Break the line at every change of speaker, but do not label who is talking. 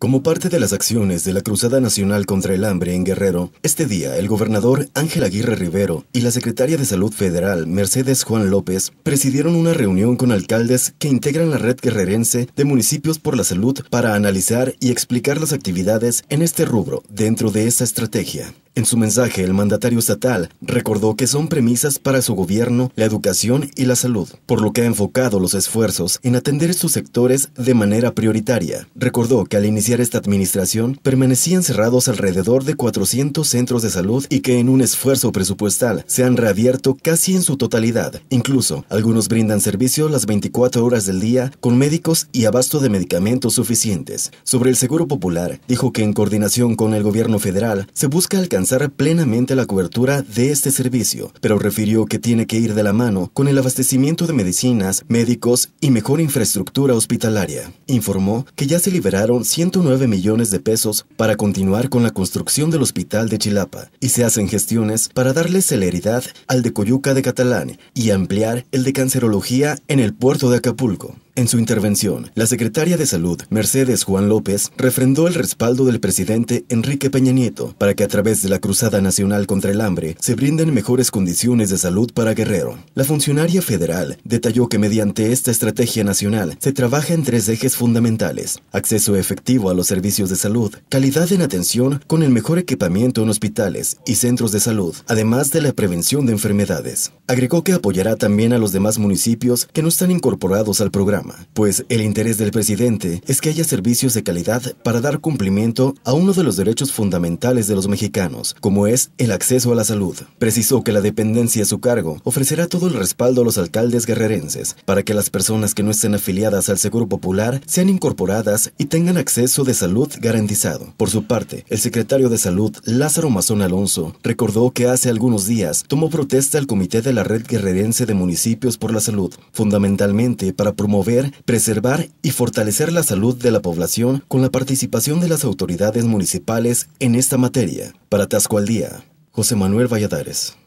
Como parte de las acciones de la Cruzada Nacional contra el Hambre en Guerrero, este día el gobernador Ángel Aguirre Rivero y la secretaria de Salud Federal Mercedes Juan López presidieron una reunión con alcaldes que integran la red guerrerense de municipios por la salud para analizar y explicar las actividades en este rubro dentro de esa estrategia. En su mensaje, el mandatario estatal recordó que son premisas para su gobierno la educación y la salud, por lo que ha enfocado los esfuerzos en atender estos sectores de manera prioritaria. Recordó que al iniciar esta administración permanecían cerrados alrededor de 400 centros de salud y que en un esfuerzo presupuestal se han reabierto casi en su totalidad. Incluso, algunos brindan servicio las 24 horas del día con médicos y abasto de medicamentos suficientes. Sobre el Seguro Popular, dijo que en coordinación con el gobierno federal se busca alcanzar plenamente la cobertura de este servicio, pero refirió que tiene que ir de la mano con el abastecimiento de medicinas, médicos y mejor infraestructura hospitalaria. Informó que ya se liberaron 109 millones de pesos para continuar con la construcción del hospital de Chilapa y se hacen gestiones para darle celeridad al de Coyuca de Catalán y ampliar el de cancerología en el puerto de Acapulco. En su intervención, la secretaria de Salud, Mercedes Juan López, refrendó el respaldo del presidente Enrique Peña Nieto para que a través de la Cruzada Nacional contra el Hambre se brinden mejores condiciones de salud para Guerrero. La funcionaria federal detalló que mediante esta estrategia nacional se trabaja en tres ejes fundamentales, acceso efectivo a los servicios de salud, calidad en atención con el mejor equipamiento en hospitales y centros de salud, además de la prevención de enfermedades. Agregó que apoyará también a los demás municipios que no están incorporados al programa pues el interés del presidente es que haya servicios de calidad para dar cumplimiento a uno de los derechos fundamentales de los mexicanos, como es el acceso a la salud. Precisó que la dependencia a su cargo ofrecerá todo el respaldo a los alcaldes guerrerenses para que las personas que no estén afiliadas al Seguro Popular sean incorporadas y tengan acceso de salud garantizado. Por su parte, el secretario de Salud, Lázaro Mazón Alonso, recordó que hace algunos días tomó protesta al Comité de la Red Guerrerense de Municipios por la Salud, fundamentalmente para promover preservar y fortalecer la salud de la población con la participación de las autoridades municipales en esta materia. Para Tasco al Día, José Manuel Valladares.